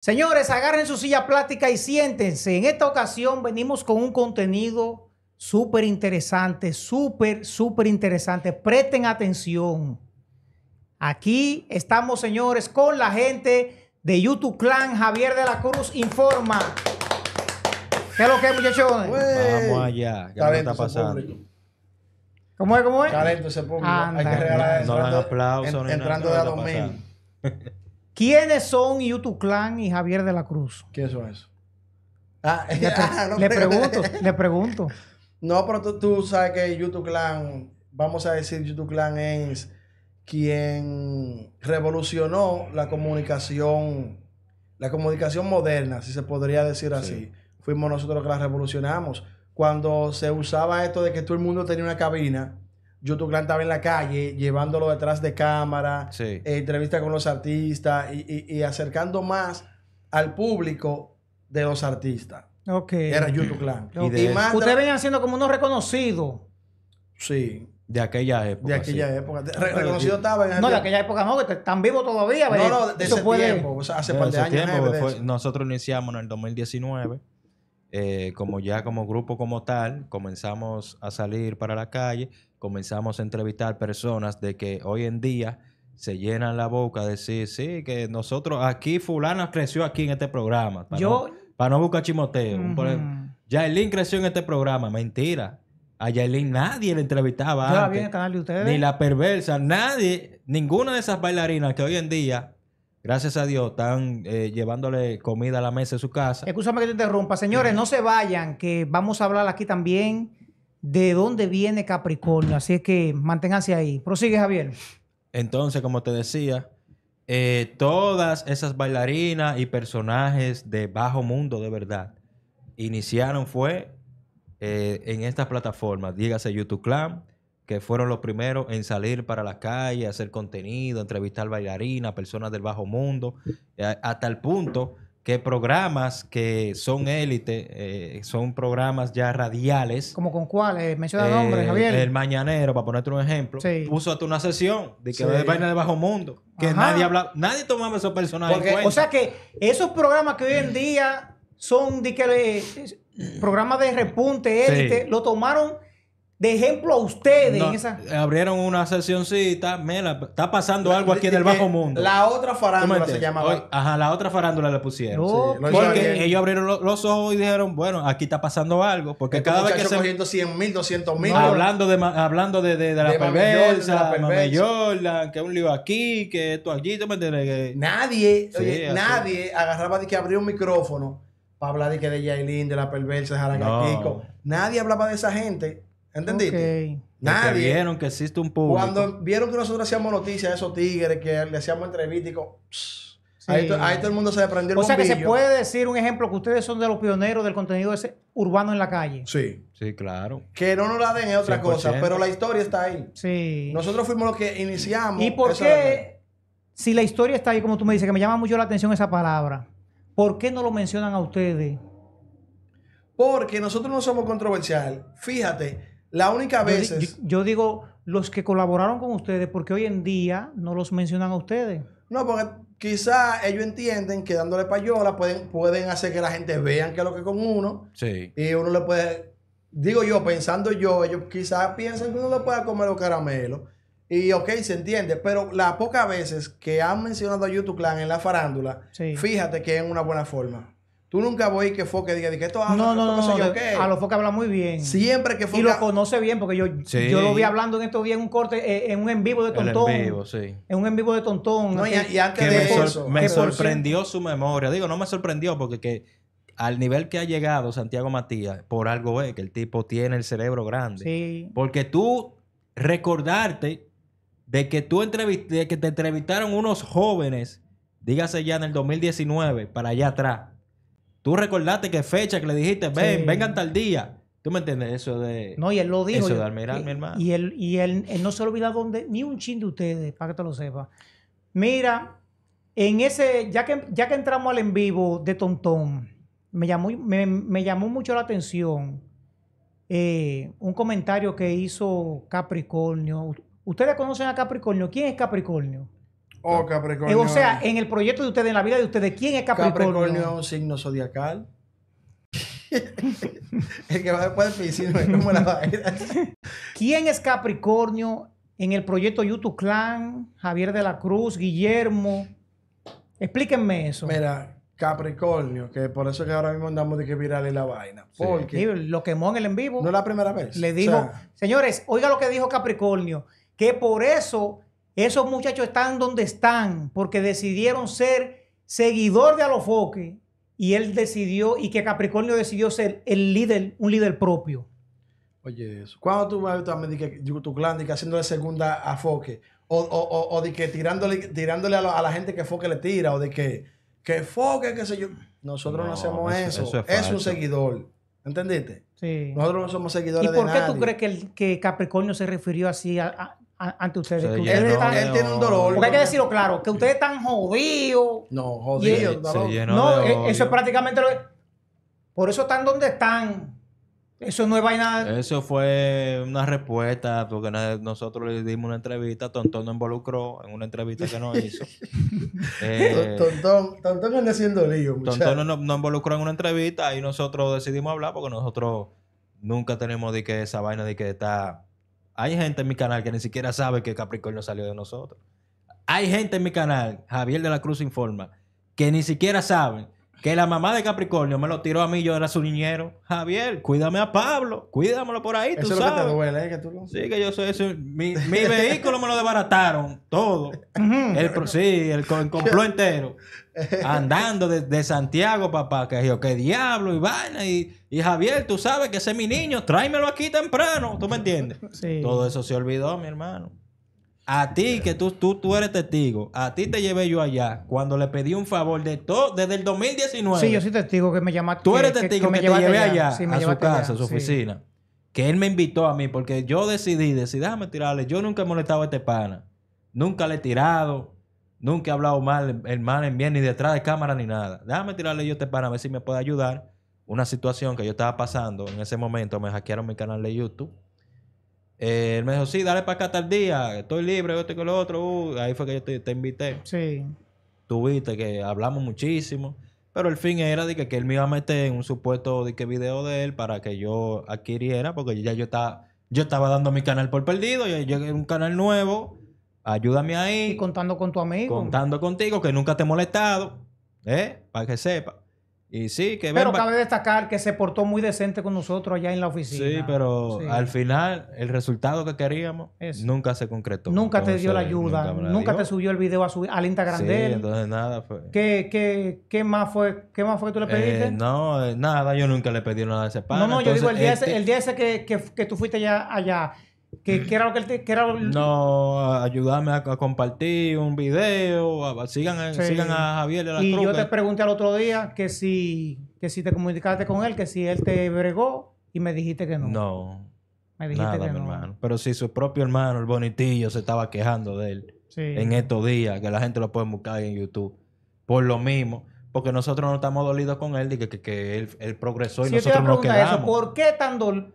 Señores, agarren su silla plástica y siéntense. En esta ocasión venimos con un contenido súper interesante, súper, súper interesante. Presten atención. Aquí estamos, señores, con la gente de YouTube Clan. Javier de la Cruz informa. ¿Qué es lo que es, muchachones? Vamos allá. ¿Qué está pasando? ¿Cómo es? ¿Cómo es? ese público. Hay que regalar no, entrando, de a ¿Quiénes son YouTube Clan y Javier de la Cruz? ¿Quiénes son eso? Ah, le, ah, pregunto, le pregunto. No, pero tú, sabes que YouTube Clan, vamos a decir, YouTube Clan es quien revolucionó la comunicación, la comunicación moderna, si se podría decir así. Fuimos nosotros los que la revolucionamos. Cuando se usaba esto de que todo el mundo tenía una cabina YouTube Clan estaba en la calle, llevándolo detrás de cámara, eh, entrevista con los artistas y, acercando más al público de los artistas. Ok. Era YouTube Clan. Usted Y, Ustedes siendo como unos reconocidos. Sí. De aquella época. De aquella época. reconocido estaba en No, de aquella época no, que están vivos todavía. No, no, de ese tiempo. hace un par de años. Tiempo, nosotros iniciamos en el 2019. Eh, como ya como grupo como tal, comenzamos a salir para la calle, comenzamos a entrevistar personas de que hoy en día se llenan la boca de decir, sí, que nosotros aquí, fulana creció aquí en este programa. Para Yo... No, para no buscar chimoteo. ya creció en este programa. Mentira. A Yailin nadie le entrevistaba. Ni la perversa. Nadie, ninguna de esas bailarinas que hoy en día Gracias a Dios están eh, llevándole comida a la mesa de su casa. Escúchame que te interrumpa. Señores, no se vayan, que vamos a hablar aquí también de dónde viene Capricornio. Así es que manténganse ahí. Prosigue, Javier. Entonces, como te decía, eh, todas esas bailarinas y personajes de bajo mundo de verdad iniciaron fue eh, en estas plataformas. Dígase YouTube Clan, que fueron los primeros en salir para la calle, hacer contenido, entrevistar bailarinas, personas del bajo mundo, hasta eh, el punto que programas que son élite, eh, son programas ya radiales. ¿Como con cuáles? Menciona eh, nombres, Javier. El Mañanero, para ponerte un ejemplo, puso hasta una sesión de que sí. de vaina de bajo mundo, que nadie hablaba, nadie tomaba esos personajes O sea que esos programas que hoy en día son de que, programas de repunte élite, lo tomaron de ejemplo a ustedes. Abrieron una sesioncita. está pasando algo aquí en el bajo mundo. La otra farándula se llamaba. ajá, la otra farándula le pusieron. porque ellos abrieron los, ojos y dijeron, bueno, aquí está pasando algo. Porque este cada vez que se. cogiendo 100 mil, mil. Hablando de, hablando de, de, la perversa, que un lío aquí, que esto allí. me Nadie, nadie agarraba de que abrió un micrófono para hablar de que de Yailin, de la perversa, de Nadie hablaba de esa gente ¿Entendiste? Nadie. vieron que existe un público. Cuando vieron que nosotros hacíamos noticias de esos tigres, que le hacíamos entrevistas y ahí, todo el mundo se aprendió el O sea que se puede decir un ejemplo que ustedes son de los pioneros del contenido ese urbano en la calle. Sí. Sí, claro. Que no nos la den es otra cosa, pero la historia está ahí. Sí. Nosotros fuimos los que iniciamos. ¿Y por qué, si la historia está ahí, como tú me dices, que me llama mucho la atención esa palabra, ¿por qué no lo mencionan a ustedes? Porque nosotros no somos controversial. Fíjate la única vez. Yo, digo los que colaboraron con ustedes, porque hoy en día no los mencionan a ustedes. No, porque quizás ellos entienden que dándole payola pueden, pueden hacer que la gente vean que es lo que con uno. Sí. Y uno le puede. Digo yo, pensando yo, ellos quizás piensan que uno le puede comer los caramelos. Y ok, se entiende, pero las pocas veces que han mencionado a YouTube Clan en la farándula, fíjate que es una buena forma. Tú nunca voy que Foque diga, que esto habla, no, no, no, yo, qué. a los Foque habla muy bien. Siempre que Foque. Y lo conoce bien, porque yo, lo vi hablando en estos días un corte, eh, en un en vivo de Tontón. En vivo, sí. En un en vivo de Tontón. y, antes me me sorprendió su memoria. Digo, no me sorprendió porque al nivel que ha llegado Santiago Matías, por algo es que el tipo tiene el cerebro grande. Sí. Porque tú recordarte de que tú que te entrevistaron unos jóvenes, dígase ya en el 2019, para allá atrás Tú recordaste qué fecha que le dijiste, ven, vengan tal día. ¿Tú me entiendes? Eso de. No, y él lo dijo. Eso de y, mi hermano. Y, él, y él, no se olvida dónde, ni un chin de ustedes, para que te lo sepa. Mira, en ese, ya que, ya que entramos al en vivo de Tontón, me llamó, me, llamó mucho la atención eh, un comentario que hizo Capricornio. Ustedes conocen a Capricornio. ¿Quién es Capricornio? Oh, Capricornio. O sea, en el proyecto de ustedes, en la vida de ustedes, ¿quién es Capricornio? Capricornio es un signo zodiacal. el que va después del es la vaina. ¿Quién es Capricornio en el proyecto YouTube Clan? Javier de la Cruz, Guillermo. Explíquenme eso. Mira, Capricornio, que por eso que ahora mismo andamos de que virale la vaina. Porque lo quemó en el en vivo. No es la primera vez. Le dijo, señores, oiga lo que dijo Capricornio, que por eso esos muchachos están donde están porque decidieron ser seguidor de Alofoque y él decidió y que Capricornio decidió ser el líder, un líder propio. Oye, eso. ¿Cuándo tú vas a ver tu clan de que haciéndole segunda a Foque? O, de que tirándole, tirándole a, la gente que Foque le tira, o de que, que Foque, qué sé yo. Nosotros no, hacemos eso. es, un seguidor. ¿Entendiste? Sí. Nosotros no somos seguidores de nadie. ¿Y por qué tú crees que, que Capricornio se refirió así a ante ustedes. él, tiene un dolor. Porque hay que decirlo claro, que ustedes están jodidos. No, jodidos. no, eh, eso es prácticamente lo que... Por eso están donde están. Eso no es vaina. Eso fue una respuesta, porque nosotros le dimos una entrevista, Tontón nos involucró en una entrevista que nos hizo. Eh, tontón, tontón anda haciendo lío. Tontón no nos involucró en una entrevista y nosotros decidimos hablar porque nosotros nunca tenemos de que esa vaina de que está hay gente en mi canal que ni siquiera sabe que Capricornio salió de nosotros. Hay gente en mi canal, Javier de la Cruz informa, que ni siquiera saben que la mamá de Capricornio me lo tiró a mí, yo era su niñero. Javier, cuídame a Pablo, cuídamelo por ahí, tú Es te duele, ¿eh? que tú lo... Sí, que yo soy Mi, vehículo me lo desbarataron, todo. el, sí, el, complot entero. Andando de, Santiago, papá, que yo, qué diablo, y Y, Javier, tú sabes que ese es mi niño, tráemelo aquí temprano, ¿tú me entiendes? Todo eso se olvidó, mi hermano. A ti, que tú, tú, tú eres testigo, a ti te llevé yo allá cuando le pedí un favor de todo, desde el 2019. Sí, yo soy testigo que me llamaste. Tú eres testigo que, me te llevé allá, a su casa, a su oficina. Que él me invitó a mí porque yo decidí, decidí, déjame tirarle. Yo nunca he molestado a este pana. Nunca le he tirado. Nunca he hablado mal, el mal en bien, ni detrás de cámara, ni nada. Déjame tirarle yo a este pana a ver si me puede ayudar. Una situación que yo estaba pasando en ese momento, me hackearon mi canal de YouTube eh, él me dijo, sí, dale para acá tal día, estoy libre, yo estoy con lo otro. Uh, ahí fue que yo te, invité. Sí. Tuviste que hablamos muchísimo. Pero el fin era de que, él me iba a meter en un supuesto de video de él para que yo adquiriera, porque ya yo estaba, yo estaba dando mi canal por perdido, Llegué a un canal nuevo, ayúdame ahí. Y contando con tu amigo. Contando contigo, que nunca te he molestado, ¿eh? Para que sepa sí, que pero cabe destacar que se portó muy decente con nosotros allá en la oficina. Sí, pero al final el resultado que queríamos nunca se concretó. Nunca te dio la ayuda, nunca, te subió el video a su, al Instagram sí, entonces nada fue. ¿Qué, qué, qué, más fue, ¿Qué más fue que tú le eh, pediste? no, eh, nada, yo nunca le pedí nada a ese padre. No, no, yo digo el día, ese, este que, que, tú fuiste allá, allá Mm. ¿Qué, era lo que él te, era No, Ayúdame a, compartir un video, sigan, a Javier de la Y yo te pregunté al otro día que si, que si te comunicaste con él, que si él te bregó y me dijiste que no. No. Me dijiste que no. Pero si su propio hermano, el bonitillo, se estaba quejando de él en estos días, que la gente lo puede buscar en YouTube, por lo mismo porque nosotros no estamos dolidos con él, y que, que, él, progresó y si nosotros no te Eso, ¿Por qué tan dolido?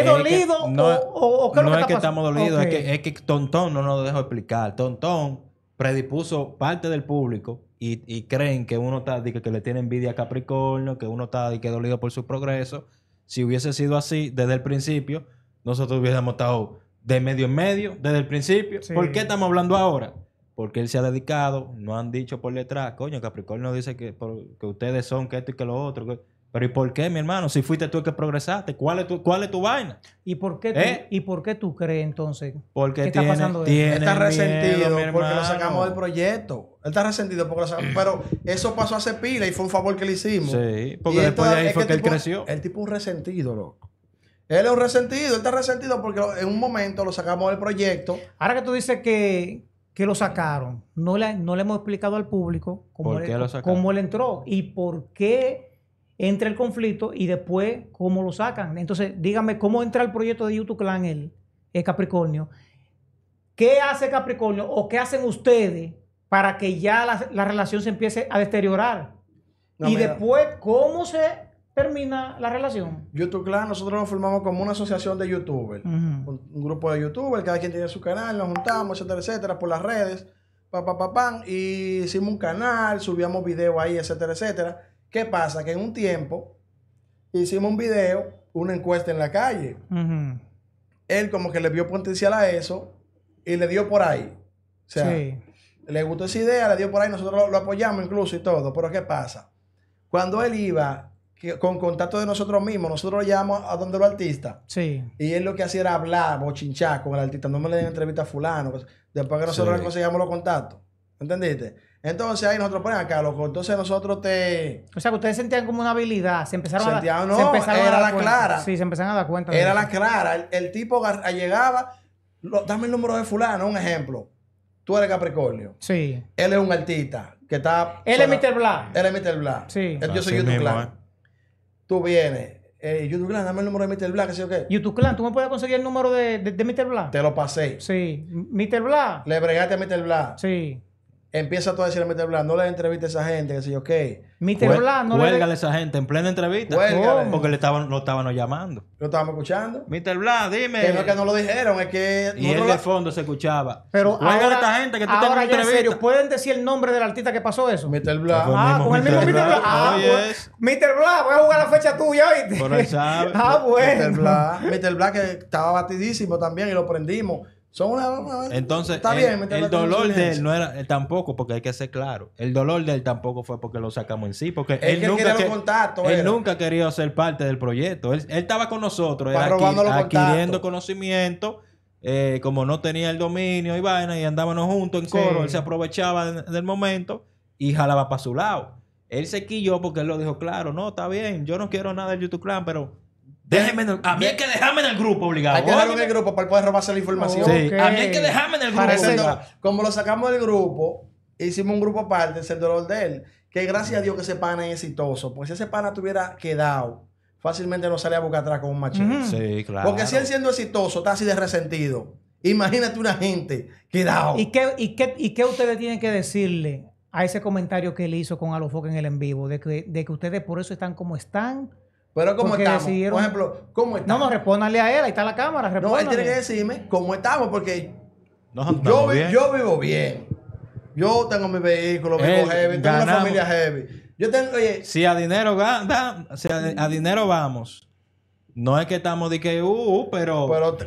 es dolido que, no, o, no es que estamos dolidos, es, que, es Tontón no nos dejo explicar. Tontón predispuso parte del público y, creen que uno está, que, que le tiene envidia a Capricornio, que uno está que dolido por su progreso. Si hubiese sido así desde el principio, nosotros hubiéramos estado de medio en medio desde el principio. ¿Por qué estamos hablando ahora? Porque él se ha dedicado, no han dicho por letra. coño, Capricornio dice que, ustedes son que esto y que lo otro. Pero ¿y por qué, mi hermano? Si fuiste tú el que progresaste, ¿cuál es tu, cuál es tu vaina? ¿Y por qué tú, ¿Eh? ¿y por qué tú crees entonces? ¿Qué está pasando Está resentido porque lo sacamos del proyecto. Él está resentido porque lo sacamos. Pero eso pasó hace pila y fue un favor que le hicimos. Sí, porque después de ahí fue que, él creció. El tipo es un resentido, loco. Él es un resentido, él está resentido porque en un momento lo sacamos del proyecto. Ahora que tú dices que, lo sacaron, no le, no le hemos explicado al público cómo, cómo él entró y por qué entra el conflicto y después cómo lo sacan. Entonces, dígame cómo entra el proyecto de YouTube Clan el, Capricornio. ¿Qué hace Capricornio o qué hacen ustedes para que ya la, relación se empiece a deteriorar? y después, ¿cómo se termina la relación? YouTube Clan, nosotros nos formamos como una asociación de youtubers. un, grupo de youtubers, cada quien tiene su canal, nos juntamos, etcétera, etcétera, por las redes, pa, pa, y hicimos un canal, subíamos videos ahí, etcétera, etcétera ¿Qué pasa? Que en un tiempo hicimos un video, una encuesta en la calle. Él como que le vio potencial a eso y le dio por ahí. O sea, le gustó esa idea, le dio por ahí, nosotros lo, apoyamos incluso y todo. Pero ¿qué pasa? Cuando él iba con contacto de nosotros mismos, nosotros lo llamamos a donde los artistas. Sí. Y él lo que hacía era hablar, bochinchar con el artista. No me le den entrevista a fulano. Pues, después que nosotros le conseguíamos los contactos. ¿Entendiste? Entonces ahí nosotros ponen acá, loco. Entonces nosotros te. O sea que ustedes sentían como una habilidad. Se empezaron a dar, no, se era la clara. Sí, se empezaron a dar cuenta. Era la clara. El, tipo llegaba, dame el número de fulano, un ejemplo. Tú eres Capricornio. Sí. Él es un artista que está. Él es Mr. Black. Él es Mr. Black. Sí. yo soy YouTube Clan. ¿eh? Tú vienes. YouTube Clan, dame el número de Mr. Black, ¿sí o qué? YouTube Clan, ¿tú me puedes conseguir el número de, de, Mr. Black? Te lo pasé. Sí. Mr. Black. Le bregaste a Mr. Black. Sí. Empieza tú a decirle a Mr. Blanc, no le entrevistes a esa gente, que sé ok. Mr. Blanc, no le... le... a esa gente en plena entrevista. Porque le estaban, lo estaban llamando. Lo estábamos escuchando. Mr. Blanc, dime. Que no es que no lo dijeron, es que... Y él de fondo se escuchaba. Pero a esta gente que tú ahora, en entrevista. ¿pueden decir el nombre del artista que pasó eso? Mr. Blanc. Ah, con el mismo Mr. Blanc. Ah, pues, Mr. Blanc, voy a jugar la fecha tuya, ¿oíste? Por él sabe. ah, bueno. Mr. Blanc, Mr. Blanc que estaba batidísimo también y lo prendimos son Entonces, el, dolor de él no era eh, tampoco, porque hay que ser claro. El dolor de él tampoco fue porque lo sacamos en sí, porque él, nunca, contacto, él nunca quería ser parte del proyecto. Él, estaba con nosotros, era adquiriendo conocimiento. Eh, como no tenía el dominio y vaina, y andábamos juntos en coro, él se aprovechaba del momento y jalaba para su lado. Él se quilló porque él lo dijo, claro, no, está bien, yo no quiero nada del YouTube Clan, pero Déjenme a mí hay que dejarme en el grupo obligado. Hay que dejarme en el grupo para poder robarse la información. A mí hay que dejarme en el grupo. como lo sacamos del grupo, hicimos un grupo aparte, es el dolor de él. Que gracias a Dios que ese pana es exitoso. Porque si ese pana tuviera quedado, fácilmente no salía a boca atrás con un machete. Sí, claro. Porque si él siendo exitoso está así de resentido. Imagínate una gente quedado. ¿Y qué, y qué, ustedes tienen que decirle a ese comentario que él hizo con Alofoque en el en vivo? De que, de que ustedes por eso están como están pero ¿cómo estamos? Por ejemplo, ¿cómo estamos? No, no, respóndale a él. Ahí está la cámara. No, él tiene que decirme cómo estamos porque yo, vivo bien. Yo tengo mi vehículo, vivo heavy, tengo una familia heavy. Yo tengo, si a dinero a, dinero vamos. No es que estamos de que, uh, uh, pero,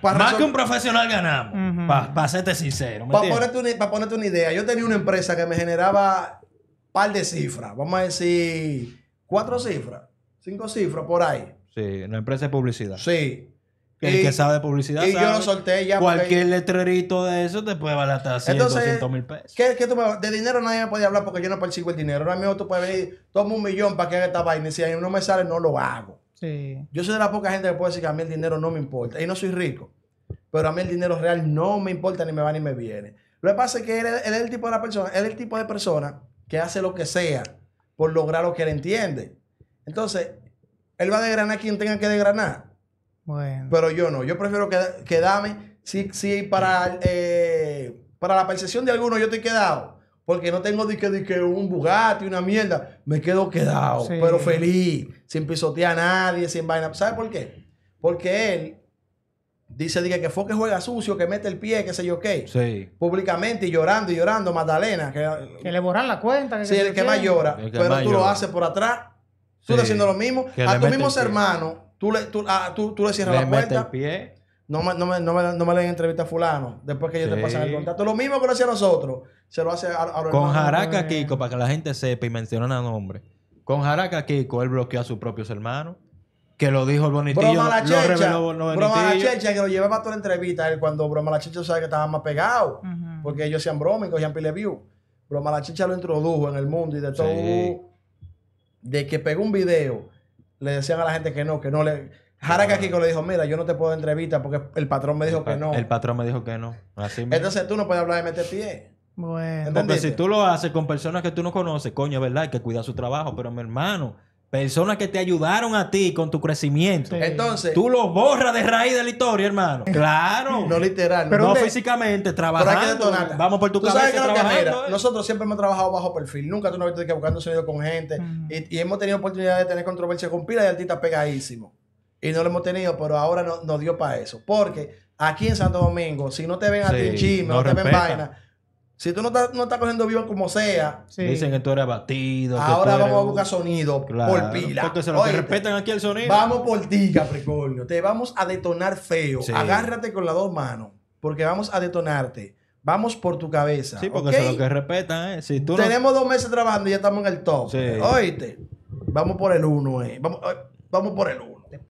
más que un profesional ganamos. Para serte sincero. Para ponerte, ponerte, una idea, yo tenía una empresa que me generaba par de cifras. Vamos a decir, cuatro cifras. Cinco cifras por ahí. Sí, una empresa de publicidad. Sí. El que sabe de publicidad. Y yo lo solté ya. Cualquier letrerito de eso te puede valer hasta 100, 200 mil pesos. ¿qué, tú De dinero nadie me puede hablar porque yo no persigo el dinero. Ahora mismo tú puedes venir, toma un millón para que haga esta vaina. Y si a mí no me sale, no lo hago. Sí. Yo soy de la poca gente que puede decir que a mí el dinero no me importa. Y no soy rico. Pero a mí el dinero real no me importa, ni me va ni me viene. Lo que pasa es que él, él es el tipo de la persona, él es el tipo de persona que hace lo que sea por lograr lo que él entiende. Entonces, él va a degranar quien tenga que degranar. Bueno. Pero yo no. Yo prefiero que quedarme. Sí, sí, para, eh, para la percepción de algunos yo estoy quedado. Porque no tengo que, un Bugatti, una mierda. Me quedo quedado, pero feliz. Sin pisotear a nadie, sin vaina. ¿Sabes por qué? Porque él dice diga, que fue que juega sucio, que mete el pie, que sé yo qué. Sí. Públicamente y llorando y llorando, Magdalena. Que, le borran la cuenta. sí, el que más llora. pero tú lo haces por atrás Tú estás haciendo lo mismo. A tus mismos hermanos, tú le, ah, cierras la puerta. No me, no, me, entrevista a fulano después que ellos te pasan el contacto. Lo mismo que lo hacía nosotros. Se lo hace a, los Con Jaraca eh. Kiko, para que la gente sepa y mencionan a nombre. Con Jaraca Kiko, él bloqueó a sus propios hermanos. Que lo dijo el bonitillo. Broma la que lo llevaba a toda la entrevista. Él cuando Broma la checha sabe que estaba más pegado. Porque ellos sean broma y cogían pile view. Broma la chicha lo introdujo en el mundo y de todo de que pegó un video, le decían a la gente que no, que no le. Jara Kiko le dijo, mira, yo no te puedo entrevistar porque el patrón me dijo que no. El patrón me dijo que no. Así Entonces tú no puedes hablar de meter pie. Bueno. entonces si tú lo haces con personas que tú no conoces, coño, verdad, que cuida su trabajo. Pero mi hermano, Personas que te ayudaron a ti con tu crecimiento. Entonces. Tú los borras de raíz de la historia, hermano. Claro. no literal. Pero no físicamente, trabajando. Pero Vamos por tu casa. Eh. Nosotros siempre hemos trabajado bajo perfil. Nunca tú no has visto que buscando sonido con gente. Y, hemos tenido oportunidad de tener controversia con pila de artistas pegadísimos. Y no lo hemos tenido, pero ahora nos dio para eso. Porque aquí en Santo Domingo, si no te ven a ti chisme, no, te ven vaina si tú no estás, cogiendo vivo como sea. Dicen que tú eres batido. Ahora vamos a buscar sonido por pila. respetan aquí el sonido. Vamos por ti, Capricornio. Te vamos a detonar feo. Agárrate con las dos manos. Porque vamos a detonarte. Vamos por tu cabeza. Sí, porque eso es lo que respetan, ¿eh? Si tú Tenemos dos meses trabajando y ya estamos en el top. Oíste. Vamos por el uno, ¿eh? Vamos, eh, vamos por el uno.